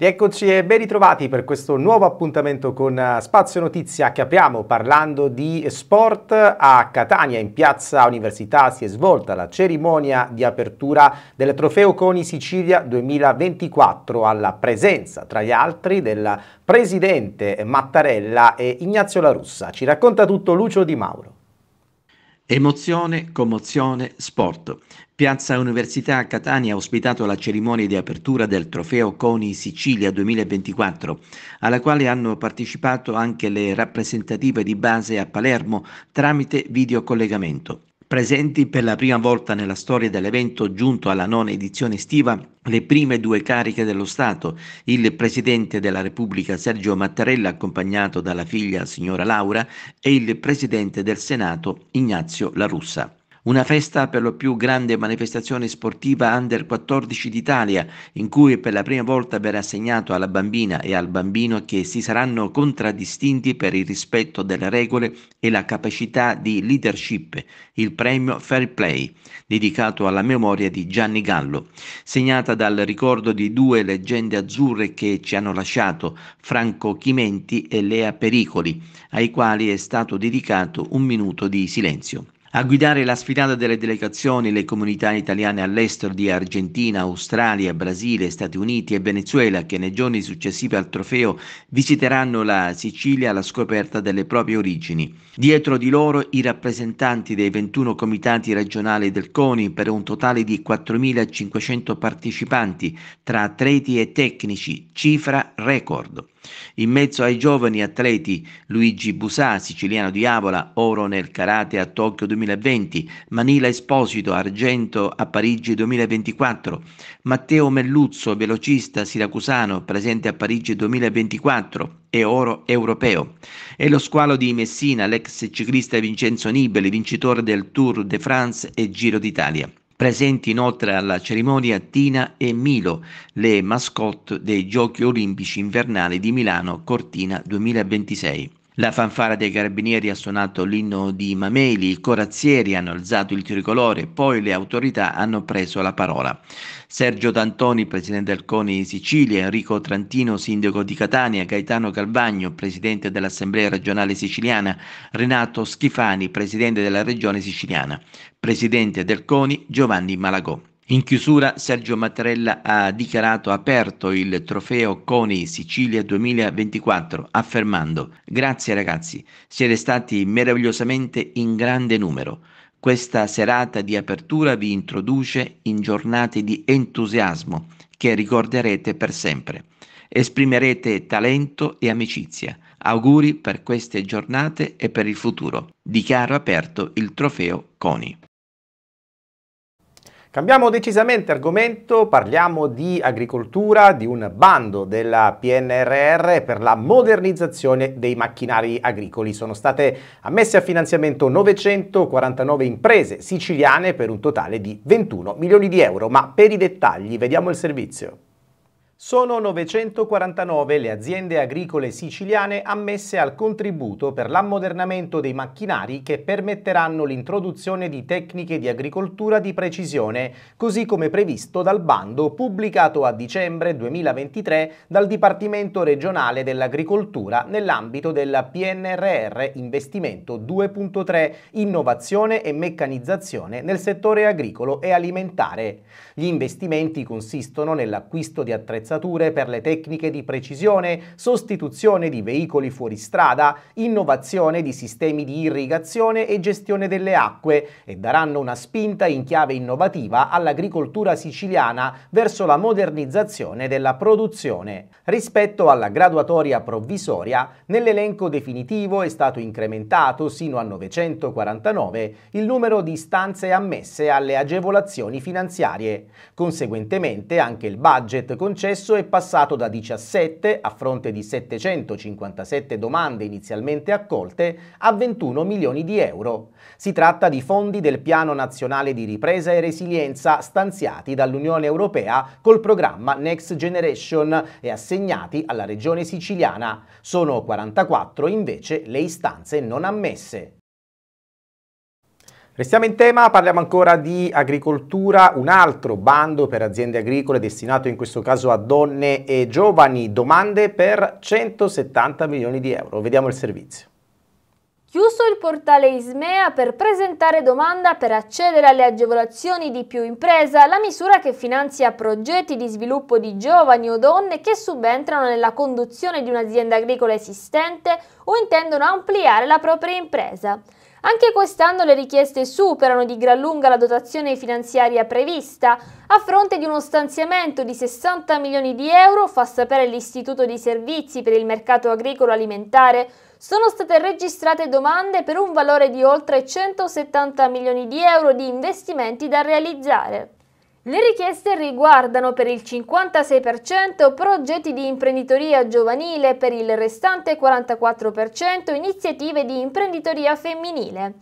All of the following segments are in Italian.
Rieccoci e ben ritrovati per questo nuovo appuntamento con eh, Spazio Notizia che apriamo parlando di sport a Catania in Piazza Università si è svolta la cerimonia di apertura del Trofeo Coni Sicilia 2024 alla presenza tra gli altri del presidente Mattarella e Ignazio La Russa. Ci racconta tutto Lucio Di Mauro. Emozione, commozione, sport. Piazza Università Catania ha ospitato la cerimonia di apertura del trofeo Coni Sicilia 2024, alla quale hanno partecipato anche le rappresentative di base a Palermo tramite videocollegamento. Presenti per la prima volta nella storia dell'evento giunto alla nona edizione estiva le prime due cariche dello Stato, il Presidente della Repubblica Sergio Mattarella accompagnato dalla figlia signora Laura e il Presidente del Senato Ignazio La Russa. Una festa per lo più grande manifestazione sportiva under 14 d'Italia, in cui per la prima volta verrà assegnato alla bambina e al bambino che si saranno contraddistinti per il rispetto delle regole e la capacità di leadership, il premio Fair Play, dedicato alla memoria di Gianni Gallo, segnata dal ricordo di due leggende azzurre che ci hanno lasciato, Franco Chimenti e Lea Pericoli, ai quali è stato dedicato un minuto di silenzio. A guidare la sfilata delle delegazioni le comunità italiane all'estero di Argentina, Australia, Brasile, Stati Uniti e Venezuela che nei giorni successivi al trofeo visiteranno la Sicilia alla scoperta delle proprie origini. Dietro di loro i rappresentanti dei 21 comitati regionali del CONI per un totale di 4.500 partecipanti tra atleti e tecnici, cifra record. In mezzo ai giovani atleti Luigi Busà, siciliano di Avola, oro nel karate a Tokyo 2020, Manila Esposito, argento a Parigi 2024, Matteo Melluzzo, velocista siracusano, presente a Parigi 2024 e oro europeo. E lo squalo di Messina, l'ex ciclista Vincenzo Nibeli, vincitore del Tour de France e Giro d'Italia. Presenti inoltre alla cerimonia Tina e Milo, le mascotte dei Giochi Olimpici Invernali di Milano Cortina 2026. La fanfara dei carabinieri ha suonato l'inno di Mameli, i corazzieri hanno alzato il tricolore, poi le autorità hanno preso la parola. Sergio D'Antoni, presidente del CONI Sicilia, Enrico Trantino, sindaco di Catania, Gaetano Calvagno, presidente dell'Assemblea regionale siciliana, Renato Schifani, presidente della regione siciliana, presidente del CONI Giovanni Malagò. In chiusura Sergio Mattarella ha dichiarato aperto il trofeo Coni Sicilia 2024 affermando grazie ragazzi, siete stati meravigliosamente in grande numero. Questa serata di apertura vi introduce in giornate di entusiasmo che ricorderete per sempre. Esprimerete talento e amicizia. Auguri per queste giornate e per il futuro. Dichiaro aperto il trofeo Coni. Cambiamo decisamente argomento, parliamo di agricoltura, di un bando della PNRR per la modernizzazione dei macchinari agricoli. Sono state ammesse a finanziamento 949 imprese siciliane per un totale di 21 milioni di euro, ma per i dettagli vediamo il servizio. Sono 949 le aziende agricole siciliane ammesse al contributo per l'ammodernamento dei macchinari che permetteranno l'introduzione di tecniche di agricoltura di precisione, così come previsto dal bando pubblicato a dicembre 2023 dal Dipartimento regionale dell'agricoltura nell'ambito della PNRR Investimento 2.3 Innovazione e meccanizzazione nel settore agricolo e alimentare. Gli investimenti consistono nell'acquisto di attrezzature attrezzature per le tecniche di precisione, sostituzione di veicoli fuoristrada, innovazione di sistemi di irrigazione e gestione delle acque e daranno una spinta in chiave innovativa all'agricoltura siciliana verso la modernizzazione della produzione. Rispetto alla graduatoria provvisoria, nell'elenco definitivo è stato incrementato sino a 949 il numero di stanze ammesse alle agevolazioni finanziarie. Conseguentemente anche il budget concesso processo è passato da 17, a fronte di 757 domande inizialmente accolte, a 21 milioni di euro. Si tratta di fondi del Piano Nazionale di Ripresa e Resilienza stanziati dall'Unione Europea col programma Next Generation e assegnati alla regione siciliana. Sono 44 invece le istanze non ammesse. Restiamo in tema, parliamo ancora di agricoltura, un altro bando per aziende agricole destinato in questo caso a donne e giovani, domande per 170 milioni di euro. Vediamo il servizio. Chiuso il portale Ismea per presentare domanda per accedere alle agevolazioni di più impresa, la misura che finanzia progetti di sviluppo di giovani o donne che subentrano nella conduzione di un'azienda agricola esistente o intendono ampliare la propria impresa. Anche quest'anno le richieste superano di gran lunga la dotazione finanziaria prevista. A fronte di uno stanziamento di 60 milioni di euro, fa sapere l'Istituto di Servizi per il Mercato Agricolo Alimentare, sono state registrate domande per un valore di oltre 170 milioni di euro di investimenti da realizzare. Le richieste riguardano per il 56% progetti di imprenditoria giovanile, per il restante 44% iniziative di imprenditoria femminile.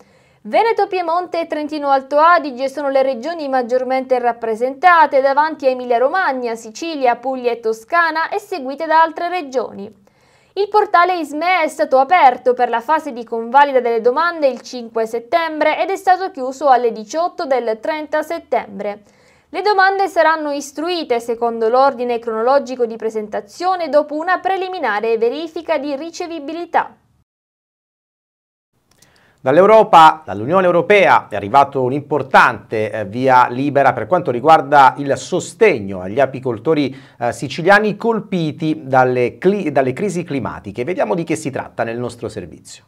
Veneto, Piemonte e Trentino Alto Adige sono le regioni maggiormente rappresentate davanti a Emilia-Romagna, Sicilia, Puglia e Toscana e seguite da altre regioni. Il portale ISME è stato aperto per la fase di convalida delle domande il 5 settembre ed è stato chiuso alle 18 del 30 settembre. Le domande saranno istruite secondo l'ordine cronologico di presentazione dopo una preliminare verifica di ricevibilità. Dall'Europa, dall'Unione Europea, è arrivato un'importante eh, via libera per quanto riguarda il sostegno agli apicoltori eh, siciliani colpiti dalle, dalle crisi climatiche. Vediamo di che si tratta nel nostro servizio.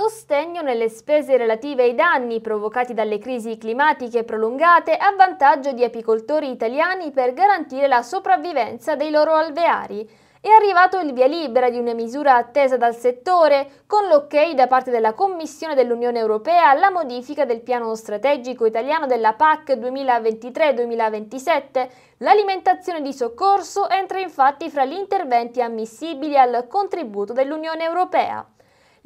Sostegno nelle spese relative ai danni provocati dalle crisi climatiche prolungate a vantaggio di apicoltori italiani per garantire la sopravvivenza dei loro alveari. È arrivato il via libera di una misura attesa dal settore, con l'ok da parte della Commissione dell'Unione Europea alla modifica del piano strategico italiano della PAC 2023-2027. L'alimentazione di soccorso entra infatti fra gli interventi ammissibili al contributo dell'Unione Europea.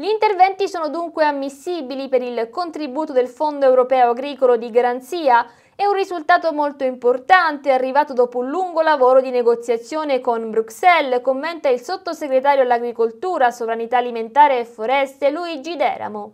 Gli interventi sono dunque ammissibili per il contributo del Fondo Europeo Agricolo di Garanzia è un risultato molto importante arrivato dopo un lungo lavoro di negoziazione con Bruxelles, commenta il sottosegretario all'agricoltura, sovranità alimentare e foreste Luigi Deramo.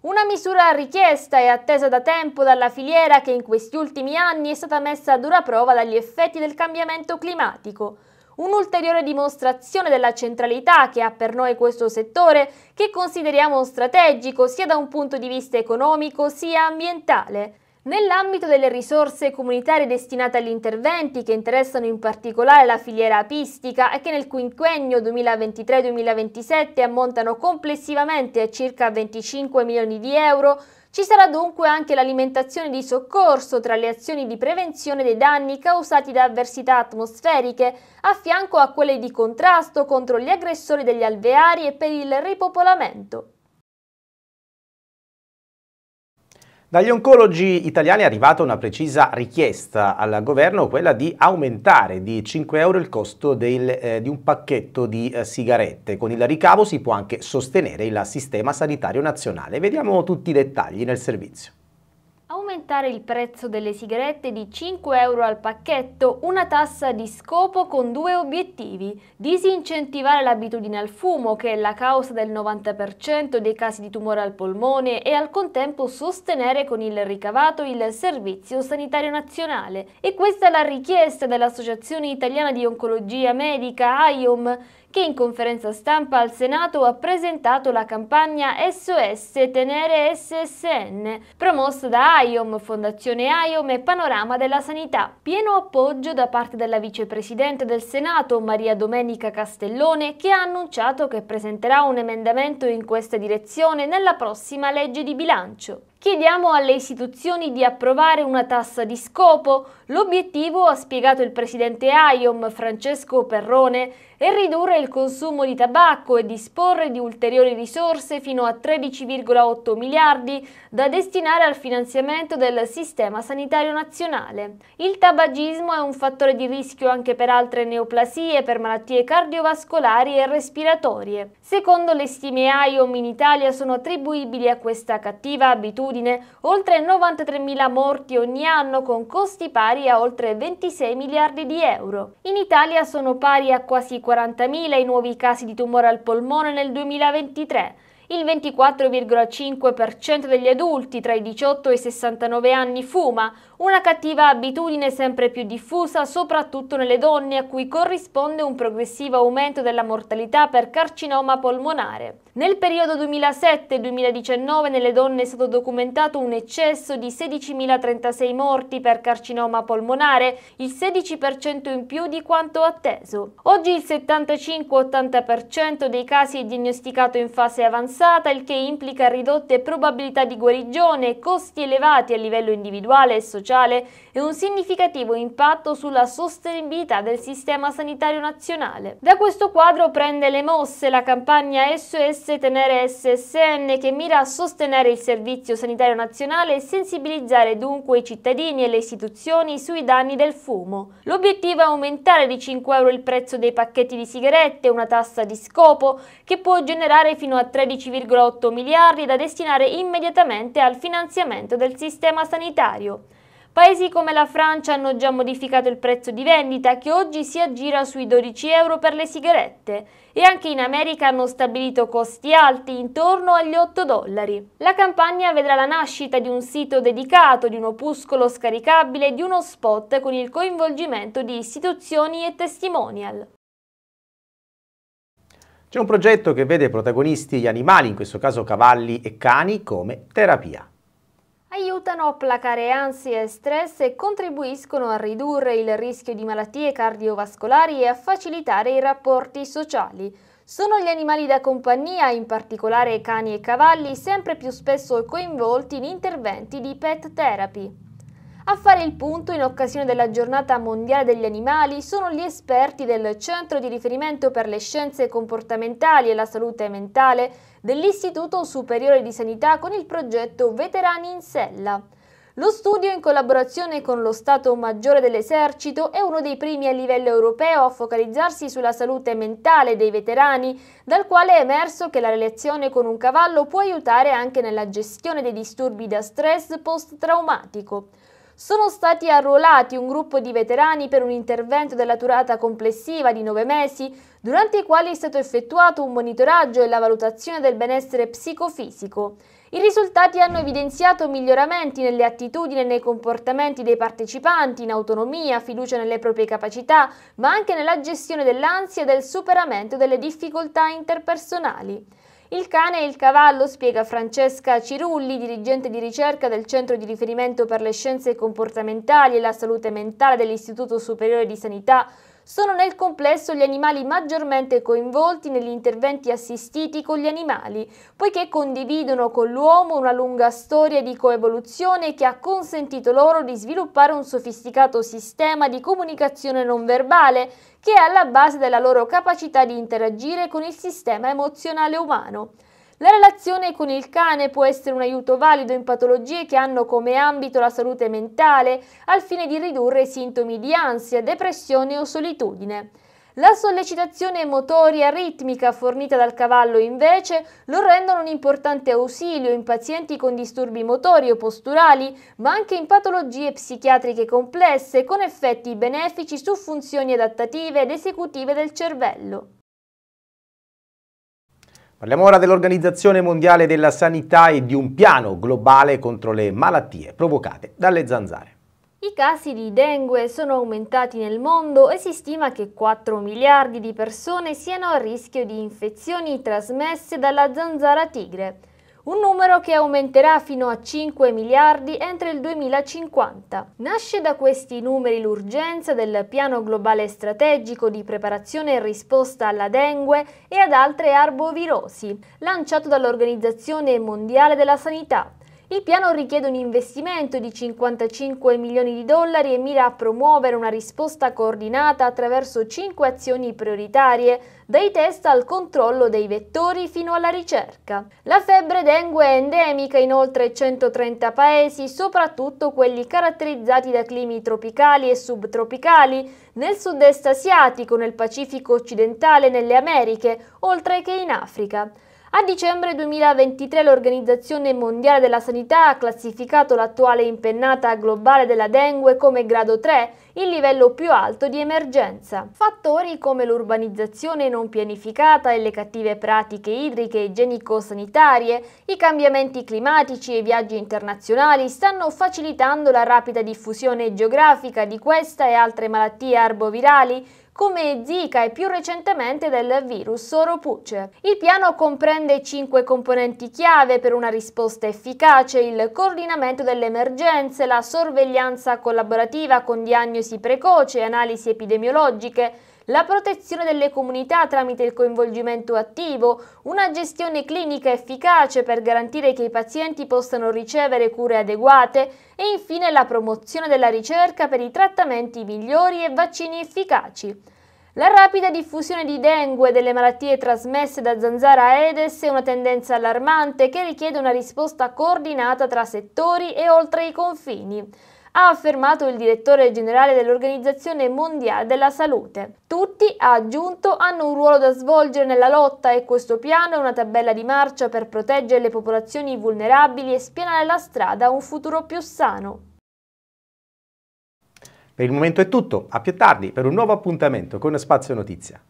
Una misura richiesta e attesa da tempo dalla filiera che in questi ultimi anni è stata messa a dura prova dagli effetti del cambiamento climatico un'ulteriore dimostrazione della centralità che ha per noi questo settore che consideriamo strategico sia da un punto di vista economico sia ambientale. Nell'ambito delle risorse comunitarie destinate agli interventi che interessano in particolare la filiera apistica e che nel quinquennio 2023-2027 ammontano complessivamente a circa 25 milioni di euro, ci sarà dunque anche l'alimentazione di soccorso tra le azioni di prevenzione dei danni causati da avversità atmosferiche, a fianco a quelle di contrasto contro gli aggressori degli alveari e per il ripopolamento. Dagli oncologi italiani è arrivata una precisa richiesta al governo, quella di aumentare di 5 euro il costo del, eh, di un pacchetto di eh, sigarette. Con il ricavo si può anche sostenere il sistema sanitario nazionale. Vediamo tutti i dettagli nel servizio. Aumentare il prezzo delle sigarette di 5 euro al pacchetto, una tassa di scopo con due obiettivi. Disincentivare l'abitudine al fumo, che è la causa del 90% dei casi di tumore al polmone, e al contempo sostenere con il ricavato il Servizio Sanitario Nazionale. E questa è la richiesta dell'Associazione Italiana di Oncologia Medica, AIOM, che in conferenza stampa al Senato ha presentato la campagna SOS Tenere SSN, promossa da IOM, Fondazione IOM e Panorama della Sanità. Pieno appoggio da parte della vicepresidente del Senato, Maria Domenica Castellone, che ha annunciato che presenterà un emendamento in questa direzione nella prossima legge di bilancio. Chiediamo alle istituzioni di approvare una tassa di scopo. L'obiettivo, ha spiegato il presidente IOM Francesco Perrone, è ridurre il consumo di tabacco e disporre di ulteriori risorse fino a 13,8 miliardi da destinare al finanziamento del sistema sanitario nazionale. Il tabagismo è un fattore di rischio anche per altre neoplasie, per malattie cardiovascolari e respiratorie. Secondo le stime IOM in Italia sono attribuibili a questa cattiva abitudine altitudine, oltre 93.000 morti ogni anno con costi pari a oltre 26 miliardi di euro. In Italia sono pari a quasi 40.000 i nuovi casi di tumore al polmone nel 2023, il 24,5% degli adulti tra i 18 e i 69 anni fuma, una cattiva abitudine sempre più diffusa, soprattutto nelle donne, a cui corrisponde un progressivo aumento della mortalità per carcinoma polmonare. Nel periodo 2007-2019 nelle donne è stato documentato un eccesso di 16.036 morti per carcinoma polmonare, il 16% in più di quanto atteso. Oggi il 75-80% dei casi è diagnosticato in fase avanzata, il che implica ridotte probabilità di guarigione, costi elevati a livello individuale e sociale sociale e un significativo impatto sulla sostenibilità del sistema sanitario nazionale. Da questo quadro prende le mosse la campagna SOS Tenere SSN che mira a sostenere il servizio sanitario nazionale e sensibilizzare dunque i cittadini e le istituzioni sui danni del fumo. L'obiettivo è aumentare di 5 euro il prezzo dei pacchetti di sigarette, una tassa di scopo che può generare fino a 13,8 miliardi da destinare immediatamente al finanziamento del sistema sanitario. Paesi come la Francia hanno già modificato il prezzo di vendita che oggi si aggira sui 12 euro per le sigarette e anche in America hanno stabilito costi alti intorno agli 8 dollari. La campagna vedrà la nascita di un sito dedicato, di un opuscolo scaricabile e di uno spot con il coinvolgimento di istituzioni e testimonial. C'è un progetto che vede protagonisti gli animali, in questo caso cavalli e cani, come terapia aiutano a placare ansia e stress e contribuiscono a ridurre il rischio di malattie cardiovascolari e a facilitare i rapporti sociali. Sono gli animali da compagnia, in particolare cani e cavalli, sempre più spesso coinvolti in interventi di pet therapy. A fare il punto in occasione della giornata mondiale degli animali sono gli esperti del Centro di riferimento per le scienze comportamentali e la salute mentale dell'Istituto Superiore di Sanità con il progetto Veterani in Sella. Lo studio, in collaborazione con lo Stato Maggiore dell'Esercito, è uno dei primi a livello europeo a focalizzarsi sulla salute mentale dei veterani, dal quale è emerso che la relazione con un cavallo può aiutare anche nella gestione dei disturbi da stress post-traumatico sono stati arruolati un gruppo di veterani per un intervento della durata complessiva di nove mesi, durante i quali è stato effettuato un monitoraggio e la valutazione del benessere psicofisico. I risultati hanno evidenziato miglioramenti nelle attitudini e nei comportamenti dei partecipanti, in autonomia, fiducia nelle proprie capacità, ma anche nella gestione dell'ansia e del superamento delle difficoltà interpersonali. Il cane e il cavallo, spiega Francesca Cirulli, dirigente di ricerca del Centro di riferimento per le scienze comportamentali e la salute mentale dell'Istituto Superiore di Sanità sono nel complesso gli animali maggiormente coinvolti negli interventi assistiti con gli animali, poiché condividono con l'uomo una lunga storia di coevoluzione che ha consentito loro di sviluppare un sofisticato sistema di comunicazione non verbale che è alla base della loro capacità di interagire con il sistema emozionale umano. La relazione con il cane può essere un aiuto valido in patologie che hanno come ambito la salute mentale, al fine di ridurre i sintomi di ansia, depressione o solitudine. La sollecitazione motoria ritmica fornita dal cavallo invece lo rendono un importante ausilio in pazienti con disturbi motori o posturali, ma anche in patologie psichiatriche complesse con effetti benefici su funzioni adattative ed esecutive del cervello. Parliamo ora dell'Organizzazione Mondiale della Sanità e di un piano globale contro le malattie provocate dalle zanzare. I casi di dengue sono aumentati nel mondo e si stima che 4 miliardi di persone siano a rischio di infezioni trasmesse dalla zanzara tigre un numero che aumenterà fino a 5 miliardi entro il 2050. Nasce da questi numeri l'urgenza del piano globale strategico di preparazione e risposta alla dengue e ad altre arbovirosi, lanciato dall'Organizzazione Mondiale della Sanità il piano richiede un investimento di 55 milioni di dollari e mira a promuovere una risposta coordinata attraverso cinque azioni prioritarie, dai test al controllo dei vettori fino alla ricerca. La febbre dengue è endemica in oltre 130 paesi, soprattutto quelli caratterizzati da climi tropicali e subtropicali, nel sud-est asiatico, nel Pacifico occidentale e nelle Americhe, oltre che in Africa. A dicembre 2023 l'Organizzazione Mondiale della Sanità ha classificato l'attuale impennata globale della dengue come grado 3, il livello più alto di emergenza. Fattori come l'urbanizzazione non pianificata e le cattive pratiche idriche e igienico-sanitarie, i cambiamenti climatici e i viaggi internazionali stanno facilitando la rapida diffusione geografica di questa e altre malattie arbovirali come Zika e più recentemente del virus soropuce. Il piano comprende cinque componenti chiave per una risposta efficace, il coordinamento delle emergenze, la sorveglianza collaborativa con diagnosi precoce e analisi epidemiologiche, la protezione delle comunità tramite il coinvolgimento attivo, una gestione clinica efficace per garantire che i pazienti possano ricevere cure adeguate e infine la promozione della ricerca per i trattamenti migliori e vaccini efficaci. La rapida diffusione di dengue e delle malattie trasmesse da zanzara a Edes è una tendenza allarmante che richiede una risposta coordinata tra settori e oltre i confini ha affermato il direttore generale dell'Organizzazione Mondiale della Salute. Tutti, ha aggiunto, hanno un ruolo da svolgere nella lotta e questo piano è una tabella di marcia per proteggere le popolazioni vulnerabili e spianare la strada a un futuro più sano. Per il momento è tutto, a più tardi per un nuovo appuntamento con Spazio Notizia.